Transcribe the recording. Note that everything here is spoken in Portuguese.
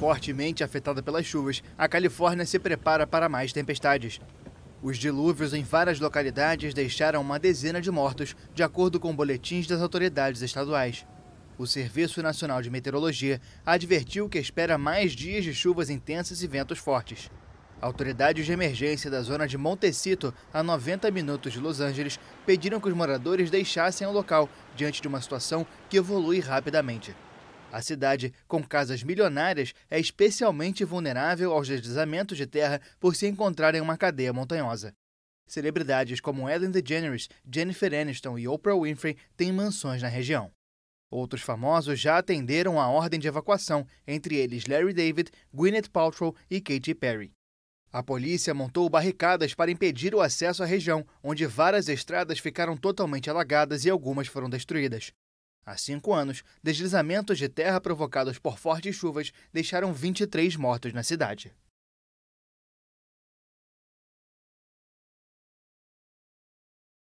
fortemente afetada pelas chuvas, a Califórnia se prepara para mais tempestades. Os dilúvios em várias localidades deixaram uma dezena de mortos, de acordo com boletins das autoridades estaduais. O Serviço Nacional de Meteorologia advertiu que espera mais dias de chuvas intensas e ventos fortes. Autoridades de emergência da zona de Montecito, a 90 minutos de Los Angeles, pediram que os moradores deixassem o local diante de uma situação que evolui rapidamente. A cidade, com casas milionárias, é especialmente vulnerável aos deslizamentos de terra por se encontrar em uma cadeia montanhosa. Celebridades como Ellen DeGeneres, Jennifer Aniston e Oprah Winfrey têm mansões na região. Outros famosos já atenderam a ordem de evacuação, entre eles Larry David, Gwyneth Paltrow e Katy Perry. A polícia montou barricadas para impedir o acesso à região, onde várias estradas ficaram totalmente alagadas e algumas foram destruídas. Há cinco anos, deslizamentos de terra provocados por fortes chuvas deixaram 23 mortos na cidade.